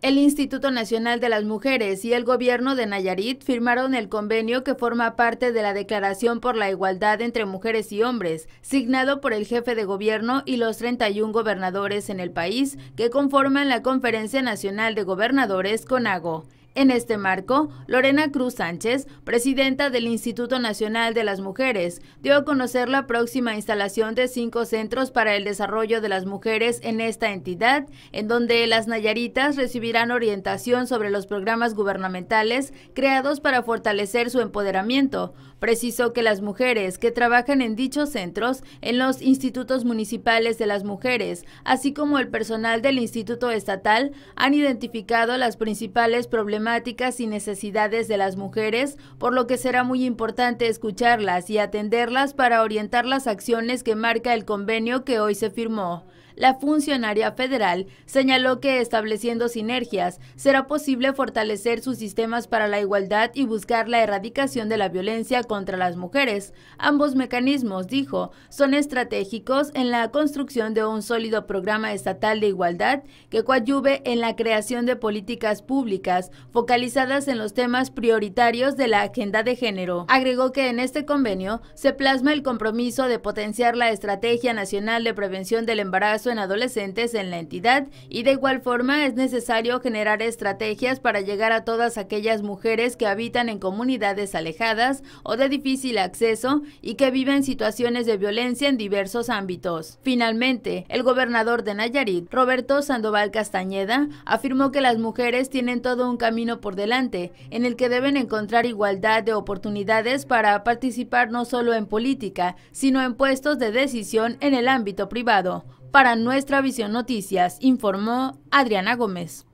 El Instituto Nacional de las Mujeres y el gobierno de Nayarit firmaron el convenio que forma parte de la Declaración por la Igualdad entre Mujeres y Hombres, signado por el jefe de gobierno y los 31 gobernadores en el país que conforman la Conferencia Nacional de Gobernadores CONAGO. En este marco, Lorena Cruz Sánchez, presidenta del Instituto Nacional de las Mujeres, dio a conocer la próxima instalación de cinco centros para el desarrollo de las mujeres en esta entidad, en donde las Nayaritas recibirán orientación sobre los programas gubernamentales creados para fortalecer su empoderamiento. Precisó que las mujeres que trabajan en dichos centros, en los institutos municipales de las mujeres, así como el personal del Instituto Estatal, han identificado las principales problemáticas y necesidades de las mujeres, por lo que será muy importante escucharlas y atenderlas para orientar las acciones que marca el convenio que hoy se firmó la funcionaria federal señaló que estableciendo sinergias será posible fortalecer sus sistemas para la igualdad y buscar la erradicación de la violencia contra las mujeres. Ambos mecanismos, dijo, son estratégicos en la construcción de un sólido programa estatal de igualdad que coadyuve en la creación de políticas públicas focalizadas en los temas prioritarios de la agenda de género. Agregó que en este convenio se plasma el compromiso de potenciar la Estrategia Nacional de Prevención del Embarazo en adolescentes en la entidad y de igual forma es necesario generar estrategias para llegar a todas aquellas mujeres que habitan en comunidades alejadas o de difícil acceso y que viven situaciones de violencia en diversos ámbitos. Finalmente, el gobernador de Nayarit, Roberto Sandoval Castañeda, afirmó que las mujeres tienen todo un camino por delante en el que deben encontrar igualdad de oportunidades para participar no solo en política, sino en puestos de decisión en el ámbito privado. Para Nuestra Visión Noticias, informó Adriana Gómez.